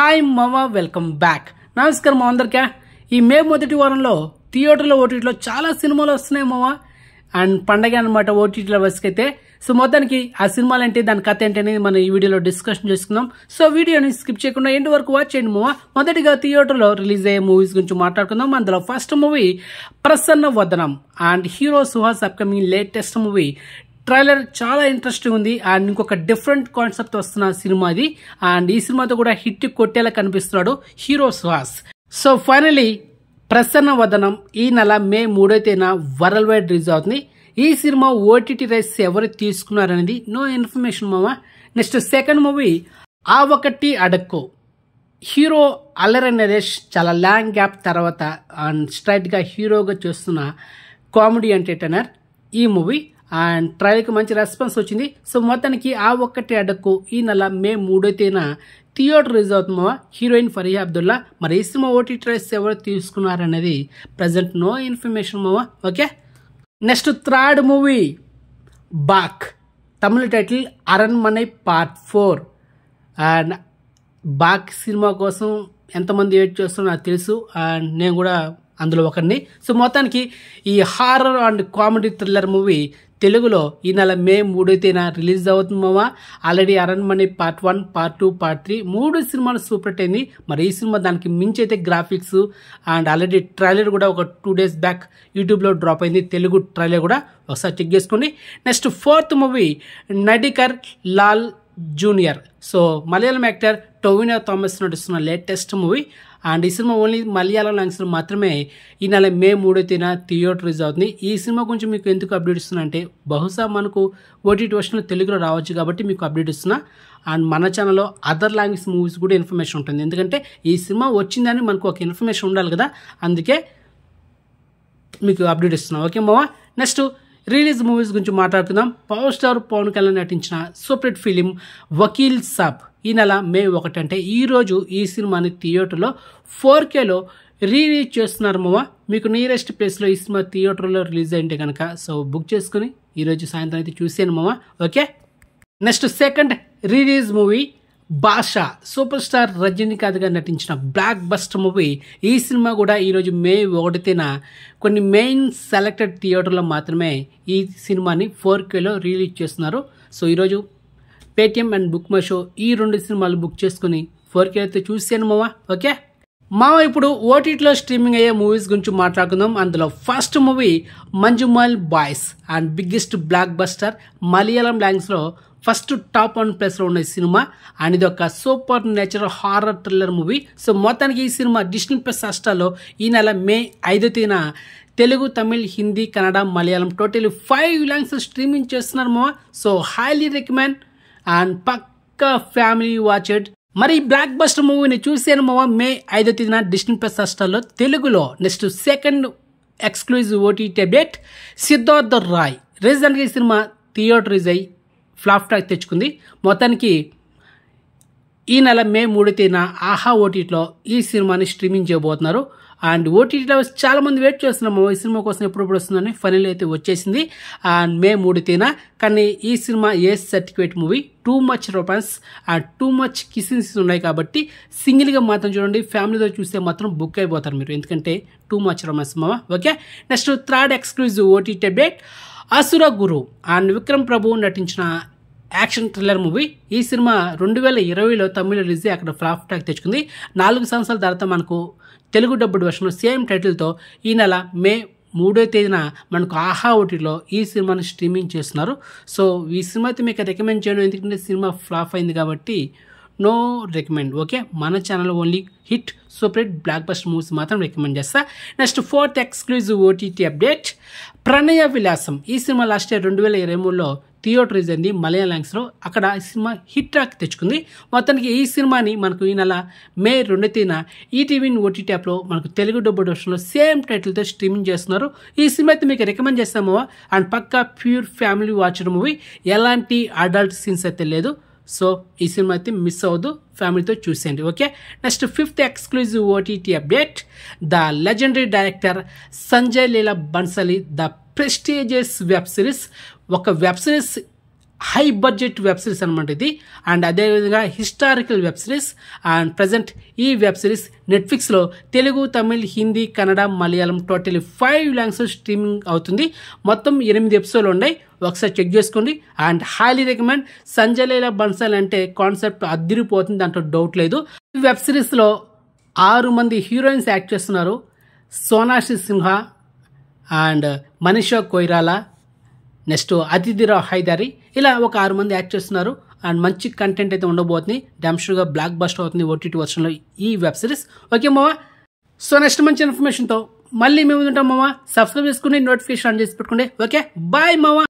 hi మామ welcome back నమస్కారం మా అందరికీ ఈ మే మొదటి వారంలో థియేటర్లో ఓటీటీలో చాలా సినిమాలు వస్తున్నాయి మామ అండ్ పండగ అనమాట ఓటీటీల వరకైతే సో మొత్తానికి ఆ సినిమాలు ఏంటి దాని కథ ఏంటి అనేది మనం ఈ వీడియోలో డిస్కషన్ చేసుకుందాం సో వీడియోని స్కిప్ చేయకుండా ఎండ్ వరకు వాచ్ చేయండి మావా మొదటిగా థియేటర్లో రిలీజ్ అయ్యే మూవీస్ గురించి మాట్లాడుకుందాం అందులో first movie Prasanna Vadanam and hero Suhas upcoming latest movie trailer చాలా ఇంట్రెస్టింగ్ ఉంది అండ్ ఇంకొక డిఫరెంట్ కాన్సెప్ట్ వస్తున్న సినిమా ఇది అండ్ ఈ సినిమాతో కూడా హిట్ కొట్టేలా కనిపిస్తున్నాడు hero Suhas so finally Prasanna Vadanam ఈ నెల మే మూడో తేదీన వరల్డ్ వైడ్ రిలీజ్ అవుతుంది ఈ సినిమా ఓటీటీ రైస్ ఎవరు తీసుకున్నారనేది నో ఇన్ఫర్మేషన్ మామా నెక్స్ట్ సెకండ్ మూవీ ఆ ఒకటి అడక్కు హీరో అల్లరి నరేష్ చాలా లాంగ్ గ్యాప్ తర్వాత అండ్ స్ట్రైట్గా హీరోగా చూస్తున్న కామెడీ ఎంటర్టైనర్ ఈ మూవీ అండ్ ట్రయల్కి మంచి రెస్పాన్స్ వచ్చింది సో మొత్తానికి ఆ ఒక్కటి అడ్డకు ఈ నెల మే మూడో తేదీన థియేటర్ రిలీజ్ అవుతుందా హీరోయిన్ ఫరీ అబ్దుల్లా మరి ఈ సినిమా ఓటీటీ ట్రైస్ ఎవరు తీసుకున్నారనేది ప్రజెంట్ నో ఇన్ఫర్మేషన్ మావా okay next third movie Baak తమిళ title Aranmanai part four and Baak సినిమా కోసం ఎంతమంది వెయిట్ చేస్తారో నాకు తెలుసు అండ్ నేను కూడా అందులో ఒకరిని సో మొత్తానికి ఈ horror and comedy thriller movie తెలుగులో ఈ నెల మే మూడో తేదీన రిలీజ్ అవుతుందా already Aranmanai part one part two part three మూడు సినిమాలు సూపర్ హిట్ అయింది మరి ఈ సినిమా దానికి మించి అయితే గ్రాఫిక్స్ అండ్ ఆల్రెడీ ట్రైలర్ కూడా ఒక టూ డేస్ బ్యాక్ యూట్యూబ్లో డ్రాప్ అయింది తెలుగు ట్రైలర్ కూడా ఒకసారి చెక్ చేసుకోండి next fourth movie Nadikar Lal junior so Malayalam actor Tovino Thomas నటిస్తున్న లేటెస్ట్ మూవీ అండ్ ఈ సినిమా ఓన్లీ మలయాళం లాంగ్వేజ్లో మాత్రమే ఈ నెల మే మూడో తిన థియేటర్ రిలీజ్ అవుతుంది ఈ సినిమా గురించి మీకు ఎందుకు అప్డేట్ ఇస్తున్నా అంటే బహుశా మనకు ఓటీటీ వర్షన్లో తెలుగులో రావచ్చు కాబట్టి మీకు అప్డేట్ ఇస్తున్నా అండ్ మన ఛానల్లో అదర్ లాంగ్వేజ్ మూవీస్ కూడా ఇన్ఫర్మేషన్ ఉంటుంది ఎందుకంటే ఈ సినిమా వచ్చిందని మనకు ఒక ఇన్ఫర్మేషన్ ఉండాలి కదా అందుకే మీకు అప్డేట్ ఇస్తున్నాం ఓకే మావా నెక్స్ట్ రిలీజ్ మూవీస్ గురించి మాట్లాడుకుందాం పవర్ స్టార్ పవన్ కళ్యాణ్ నటించిన సూపర్ ఫిలిం వకీల్ సాబ్ ఈ నెల మే ఒకటి అంటే ఈరోజు ఈ సినిమాని థియేటర్లో ఫోర్ కేలో రీలీజ్ చేస్తున్నారు మామ మీకు నియరెస్ట్ ప్లేస్లో ఈ సినిమా థియేటర్లో రిలీజ్ అయింటే కనుక సో బుక్ చేసుకుని ఈరోజు సాయంత్రం అయితే చూసాను మామ okay next second release movie Baasha super star Rajinikanth garu నటించిన బ్లాక్ బస్టర్ మూవీ ఈ సినిమా కూడా ఈరోజు మే తిన కొన్ని మెయిన్ సెలెక్టెడ్ థియేటర్లో మాత్రమే ఈ సినిమాని ఫోర్ కేలో రిలీజ్ చేస్తున్నారు సో ఈరోజు Paytm and book my show ఈ రెండు సినిమాలు బుక్ చేసుకుని ఫోర్కే అయితే చూసాను మావా ఓకే మామ ఇప్పుడు ఓటీటీలో స్ట్రీమింగ్ అయ్యే మూవీస్ గురించి మాట్లాడుకుందాం అందులో first movie Manjummel boys and biggest blockbuster Malayalam ల్యాంగ్స్లో ఫస్ట్ టాప్ వన్ ప్లేస్లో ఉన్న సినిమా అండ్ ఇది ఒక supernatural horror thriller movie so మొత్తానికి ఈ సినిమా డిస్నీ ప్లస్ అష్టాలో ఈ నెల మే ఐదో తేదీన Telugu Tamil Hindi Kannada Malayalam total five langs streaming చేస్తున్నారు మా సో హైలీ రికమెండ్ అండ్ పక్క ఫ్యామిలీ వాచెడ్ మరి బ్లాక్ బస్టర్ మూవీని చూసేను మామ మే ఐదో తేదీన డిస్నీ ప్లస్ హాస్టల్లో తెలుగులో నెక్స్ట్ సెకండ్ ఎక్స్క్లూజివ్ ఓటీ టెబ్లెట్ సిద్ధార్థ రాయ్ రీసెంట్గా ఈ సినిమా థియేటరైజ్ అయ్యి ఫ్లాప్ ట్రాక్ తెచ్చుకుంది మొత్తానికి ఈ నెల మే మూడో తేదీన ఆహా ఓటీలో ఈ సినిమాని స్ట్రీమింగ్ చేయబోతున్నారు అండ్ ఓటీటీ లవర్స్ చాలా మంది వెయిట్ చేస్తున్నాము ఈ సినిమా కోసం ఎప్పుడప్పుడు వస్తుందని ఫైనల్ అయితే వచ్చేసింది అండ్ మే మూడు తేదీన కానీ ఈ సినిమా A certificate movie too much romance and too much kissings ఉన్నాయి కాబట్టి సింగిల్గా మాత్రం చూడండి ఫ్యామిలీతో చూస్తే మాత్రం బుక్ అయిపోతారు మీరు ఎందుకంటే టూ మచ్ రొమాన్స్ మామ okay next third exclusive OTT update Asura Guru and Vikram Prabhu నటించిన యాక్షన్ థ్రిల్లర్ మూవీ ఈ సినిమా రెండు వేల ఇరవైలో తమిళ రిలీజ్ అక్కడ ఫ్లాప్ టాక్ తెచ్చుకుంది నాలుగు సంవత్సరాల తర్వాత మనకు తెలుగు డబ్బుడ్ వర్షన్ సేమ్ టైటిల్తో ఈ నెల మే మూడో తేదీన మనకు ఆహా ఓటీలో ఈ సినిమాను స్ట్రీమింగ్ చేస్తున్నారు సో ఈ సినిమా అయితే మీకు రికమెండ్ చేయడం ఎందుకంటే సినిమా ఫ్లాప్ అయింది కాబట్టి నో రికమెండ్ ఓకే మన channel only hit super block bust movies మాత్రం రికమెండ్ చేస్తా next fourth exclusive OTT update Pranaya Vilasam ఈ సినిమా లాస్ట్ ఇయర్ రెండు వేల ఇరవై మూడులో థియేటర్ ఇజైంది మలయా అక్కడ ఈ సినిమా హిట్ ట్రాక్ తెచ్చుకుంది మొత్తానికి ఈ సినిమాని మనకు ఈ నెల మే రెండో తేదీన ఈటీవీని e ఓటీటీ యాప్లో మనకు తెలుగు డబ్బు డోషన్లో సేమ్ టైటిల్తో స్ట్రీమింగ్ చేస్తున్నారు ఈ సినిమా అయితే మీకు రికమెండ్ చేస్తామో అండ్ పక్కా ప్యూర్ ఫ్యామిలీ వాచర్ మూవీ ఎలాంటి అడల్ట్ సీన్స్ అయితే లేదు సో ఈ సినిమా అయితే మిస్ అవ్వదు ఫ్యామిలీతో చూసేయండి okay next fifth exclusive OTT update the legendary director Sanjay Leela Bhansali the prestigious web series ఒక web series high budget web series అనమాట ఇది అండ్ అదేవిధంగా historical web series and present ఈ వెబ్ సిరీస్ నెట్ఫ్లిక్స్లో Telugu Tamil Hindi Kannada Malayalam totally five language streaming అవుతుంది మొత్తం ఎనిమిది ఎపిసోడ్లు ఉన్నాయి ఒకసారి చెక్ చేసుకోండి and highly recommend Sanjay Leela Bansal అంటే కాన్సెప్ట్ అద్దిరిపోతుంది దాంట్లో డౌట్ లేదు ఈ వెబ్ సిరీస్లో ఆరు మంది హీరోయిన్స్ యాక్ట్ చేస్తున్నారు సోనాక్షి సింహ అండ్ మనీషా కొయిరాలా నెక్స్ట్ అతిథిరావు హైదారి ఇలా ఒక ఆరు మంది యాక్ట్ చేస్తున్నారు అండ్ మంచి కంటెంట్ అయితే ఉండబోతుంది డామ్షూర్గా బ్లాక్ బస్ట్ అవుతుంది ఓటీటీ వర్షన్లో ఈ వెబ్ సిరీస్ ఓకే మావా సో నెక్స్ట్ మంచి ఇన్ఫర్మేషన్తో మళ్ళీ మేము ఉంటాం మావా సబ్స్క్రైబ్ చేసుకుని నోటిఫికేషన్ ఆన్ చేసి పెట్టుకోండి ఓకే బాయ్ మావా